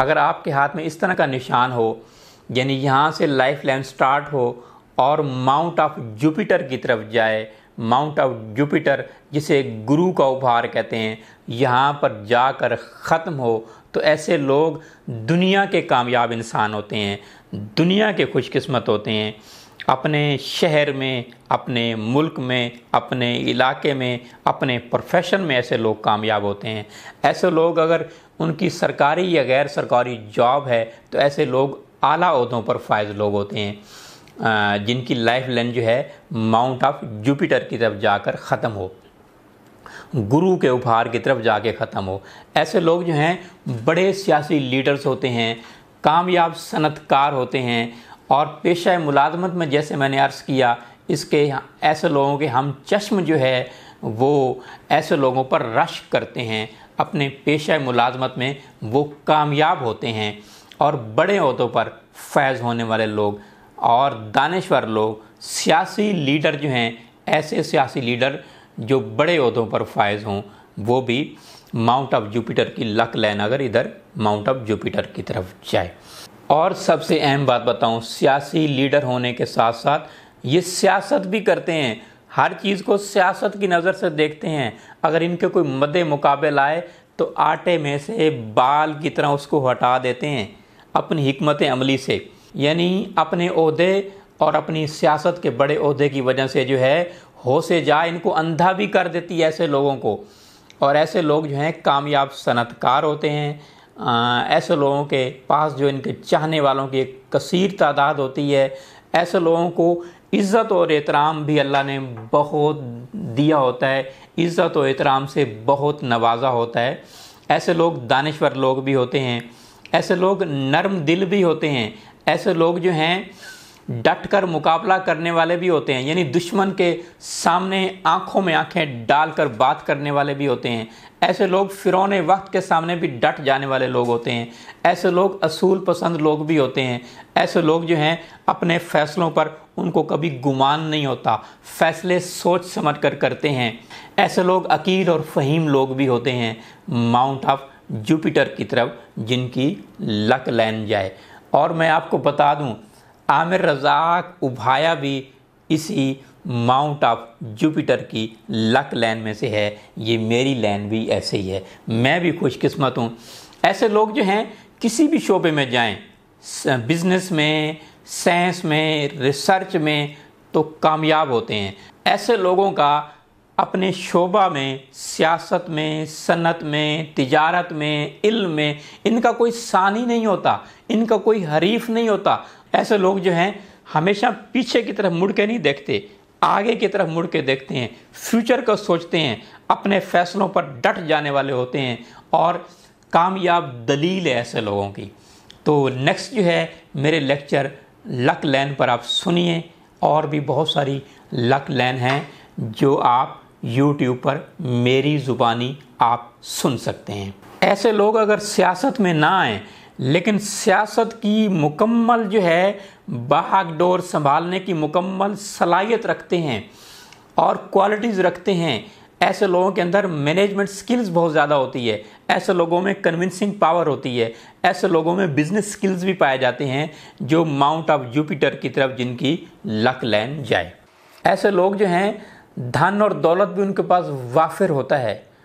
अगर आपके हाथ में इस तरह का निशान हो यानी यहाँ से लाइफ लाइन स्टार्ट हो और माउंट ऑफ जुपिटर की तरफ जाए माउंट ऑफ जुपिटर जिसे गुरु का उपहार कहते हैं यहाँ पर जाकर ख़त्म हो तो ऐसे लोग दुनिया के कामयाब इंसान होते हैं दुनिया के खुशकिस्मत होते हैं अपने शहर में अपने मुल्क में अपने इलाके में अपने प्रोफेशन में ऐसे लोग कामयाब होते हैं ऐसे लोग अगर उनकी सरकारी या गैर सरकारी जॉब है तो ऐसे लोग आला उहदों पर फायज लोग होते हैं जिनकी लाइफ लाइन जो है माउंट ऑफ जुपिटर की तरफ जाकर ख़त्म हो गुरु के उपहार की तरफ जाके ख़त्म हो ऐसे लोग जो हैं बड़े सियासी लीडर्स होते हैं कामयाब सनतकार होते हैं और पेशा मुलाजमत में जैसे मैंने अर्ज़ किया इसके ऐसे लोगों के हम चश्म जो है वो ऐसे लोगों पर रश करते हैं अपने पेशा मुलाजमत में वो कामयाब होते हैं और बड़े अहदों पर फैज़ होने वाले लोग और दानश्वर लोग सियासी लीडर जो हैं ऐसे सियासी लीडर जो बड़े अहदों पर फायज हों वो भी माउंट ऑफ जुपिटर की लक लाइन अगर इधर माउंट ऑफ जुपिटर की तरफ जाए और सबसे अहम बात बताऊं सियासी लीडर होने के साथ साथ ये सियासत भी करते हैं हर चीज़ को सियासत की नज़र से देखते हैं अगर इनके कोई मद मुकाबल आए तो आटे में से बाल की तरह उसको हटा देते हैं अपनी हमत अमली से यानी अपने अहदे और अपनी सियासत के बड़े अहदे की वजह से जो है हो से जा इनको अंधा भी कर देती है ऐसे लोगों को और ऐसे लोग जो हैं कामयाब सनतकार होते हैं ऐसे लोगों के पास जो इनके चाहने वालों की एक कसीर तादाद होती है ऐसे लोगों को इज़्ज़त और एहतराम भी अल्लाह ने बहुत दिया होता है इज़्ज़त और एहतराम से बहुत नवाज़ा होता है ऐसे लोग दानश्वर लोग भी होते हैं ऐसे लोग नरम दिल भी होते हैं ऐसे लोग जो हैं डट कर मुकाबला करने वाले भी होते हैं यानी दुश्मन के सामने आंखों में आंखें डालकर बात करने वाले भी होते हैं ऐसे लोग फिरौन वक्त के सामने भी डट जाने वाले लोग होते हैं ऐसे लोग असूल पसंद लोग भी होते हैं ऐसे लोग जो हैं अपने फैसलों पर उनको कभी गुमान नहीं होता फैसले सोच समझ कर करते हैं ऐसे लोग अकील और फ़हीम लोग भी होते हैं माउंट ऑफ जुपिटर की तरफ जिनकी लक लैन जाए और मैं आपको बता दूं आमिर रज़ाक उभाया भी इसी माउंट ऑफ जुपिटर की लक लैन में से है ये मेरी लैन भी ऐसे ही है मैं भी खुशकिस्मत हूँ ऐसे लोग जो हैं किसी भी शोबे में जाएं बिजनेस में साइंस में रिसर्च में तो कामयाब होते हैं ऐसे लोगों का अपने शोबा में सियासत में सनत में तिजारत में इल्म में इनका कोई सानी नहीं होता इनका कोई हरीफ नहीं होता ऐसे लोग जो हैं हमेशा पीछे की तरफ मुड़ के नहीं देखते आगे की तरफ मुड़ के देखते हैं फ्यूचर को सोचते हैं अपने फैसलों पर डट जाने वाले होते हैं और कामयाब दलील है ऐसे लोगों की तो नेक्स्ट जो है मेरे लेक्चर लक लैन पर आप सुनिए और भी बहुत सारी लक लैन हैं जो आप यूट्यूब पर मेरी ज़ुबानी आप सुन सकते हैं ऐसे लोग अगर सियासत में ना आएँ लेकिन सियासत की मुकम्मल जो है बागडोर संभालने की मुकम्मल सलाहियत रखते हैं और क्वालिटीज़ रखते हैं ऐसे लोगों के अंदर मैनेजमेंट स्किल्स बहुत ज़्यादा होती है ऐसे लोगों में कन्विंसिंग पावर होती है ऐसे लोगों में बिजनेस स्किल्स भी पाए जाते हैं जो माउंट ऑफ जुपिटर की तरफ जिनकी लक लैन जाए ऐसे लोग जो हैं धन और दौलत भी उनके पास वाफिर होता है